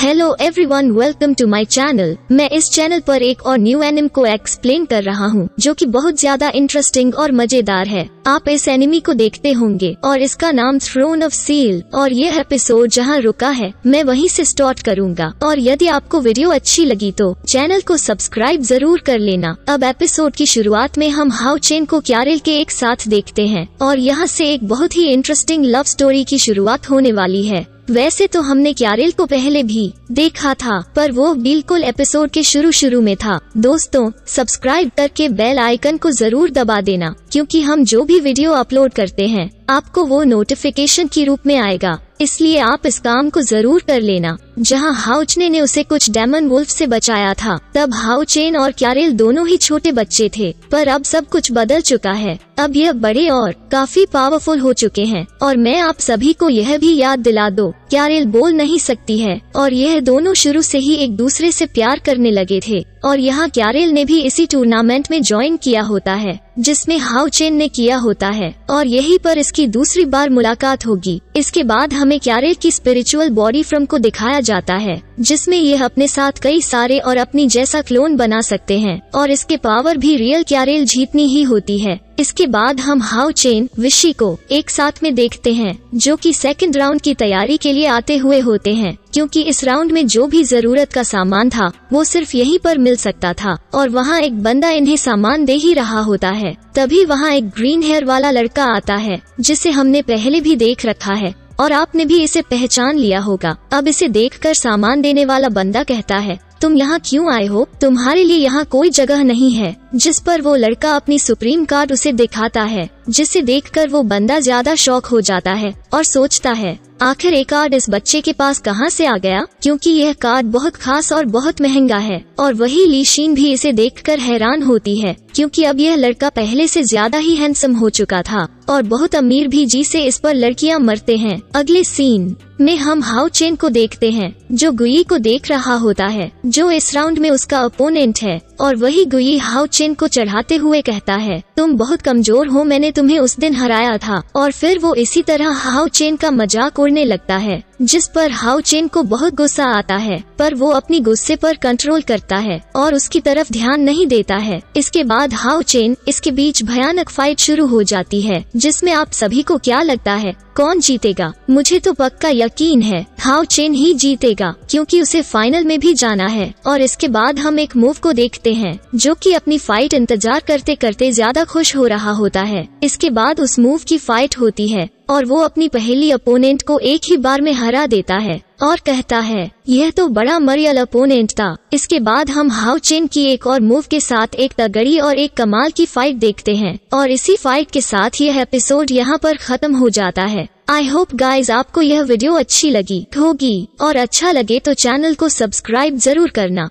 hello everyone welcome to my channel मैं इस channel पर एक और न्यू एनिम को एक्सप्लेन कर रहा हूँ जो कि बहुत ज्यादा इंटरेस्टिंग और मजेदार है आप इस एनिमी को देखते होंगे और इसका नाम थ्रोन ऑफ सील और ये एपिसोड जहाँ रुका है मैं वहीं से स्टार्ट करूँगा और यदि आपको वीडियो अच्छी लगी तो चैनल को सब्सक्राइब जरूर कर लेना अब एपिसोड की शुरुआत में हम हाउ चेन को क्यारेल के एक साथ देखते हैं और यहाँ से एक बहुत ही इंटरेस्टिंग लव स्टोरी की शुरुआत होने वाली है वैसे तो हमने क्यारेल को पहले भी देखा था पर वो बिल्कुल एपिसोड के शुरू शुरू में था दोस्तों सब्सक्राइब करके बेल आइकन को जरूर दबा देना क्योंकि हम जो भी वीडियो अपलोड करते हैं आपको वो नोटिफिकेशन के रूप में आएगा इसलिए आप इस काम को जरूर कर लेना जहां हाउचने ने उसे कुछ डेमन वुल्फ से बचाया था तब हाउचेन और क्यारेल दोनों ही छोटे बच्चे थे पर अब सब कुछ बदल चुका है अब यह बड़े और काफी पावरफुल हो चुके हैं और मैं आप सभी को यह भी याद दिला दो क्यारेल बोल नहीं सकती है और यह दोनों शुरू से ही एक दूसरे से प्यार करने लगे थे और यहाँ क्यारेल ने भी इसी टूर्नामेंट में ज्वाइन किया होता है जिसमें हाउचेन ने किया होता है और यही पर इसकी दूसरी बार मुलाकात होगी इसके बाद हमें क्यारेल की स्पिरिचुअल बॉडी फ्रम को दिखाया जाता है जिसमें यह अपने साथ कई सारे और अपनी जैसा क्लोन बना सकते हैं और इसके पावर भी रियल क्यारेल जीतनी ही होती है इसके बाद हम हाउ चेन विशी को एक साथ में देखते हैं जो कि सेकंड राउंड की तैयारी के लिए आते हुए होते हैं क्योंकि इस राउंड में जो भी जरूरत का सामान था वो सिर्फ यहीं पर मिल सकता था और वहाँ एक बंदा इन्हें सामान दे ही रहा होता है तभी वहाँ एक ग्रीन हेयर वाला लड़का आता है जिसे हमने पहले भी देख रखा है और आपने भी इसे पहचान लिया होगा अब इसे देखकर सामान देने वाला बंदा कहता है तुम यहाँ क्यों आए हो तुम्हारे लिए यहाँ कोई जगह नहीं है जिस पर वो लड़का अपनी सुप्रीम कार्ड उसे दिखाता है जिसे देखकर वो बंदा ज्यादा शौक हो जाता है और सोचता है आखिर एक कार्ड इस बच्चे के पास कहां से आ गया क्योंकि यह कार्ड बहुत खास और बहुत महंगा है और वही लीशीन भी इसे देखकर हैरान होती है क्योंकि अब यह लड़का पहले से ज्यादा ही हैंडसम हो चुका था और बहुत अमीर भी जी से इस पर लड़कियां मरते हैं अगले सीन में हम हाउ चेन को देखते हैं जो गुई को देख रहा होता है जो इस राउंड में उसका अपोनेंट है और वही गुई हाउ चेन को चढ़ाते हुए कहता है तुम बहुत कमजोर हो मैंने तुम्हें उस दिन हराया था और फिर वो इसी तरह हाउ चेन का मजाक उड़ने लगता है जिस पर हाउ चेन को बहुत गुस्सा आता है पर वो अपनी गुस्से पर कंट्रोल करता है और उसकी तरफ ध्यान नहीं देता है इसके बाद हाउ चेन इसके बीच भयानक फाइट शुरू हो जाती है जिसमें आप सभी को क्या लगता है कौन जीतेगा मुझे तो पक्का यकीन है हाउ चेन ही जीतेगा क्योंकि उसे फाइनल में भी जाना है और इसके बाद हम एक मूव को देखते हैं जो कि अपनी फाइट इंतजार करते करते ज्यादा खुश हो रहा होता है इसके बाद उस मूव की फाइट होती है और वो अपनी पहली अपोनेंट को एक ही बार में हरा देता है और कहता है यह तो बड़ा मरियल अपोनेंट था इसके बाद हम हाउ चेन की एक और मूव के साथ एक तगड़ी और एक कमाल की फाइट देखते हैं और इसी फाइट के साथ यह एपिसोड यहाँ पर खत्म हो जाता है आई होप गाइज आपको यह वीडियो अच्छी लगी होगी और अच्छा लगे तो चैनल को सब्सक्राइब जरूर करना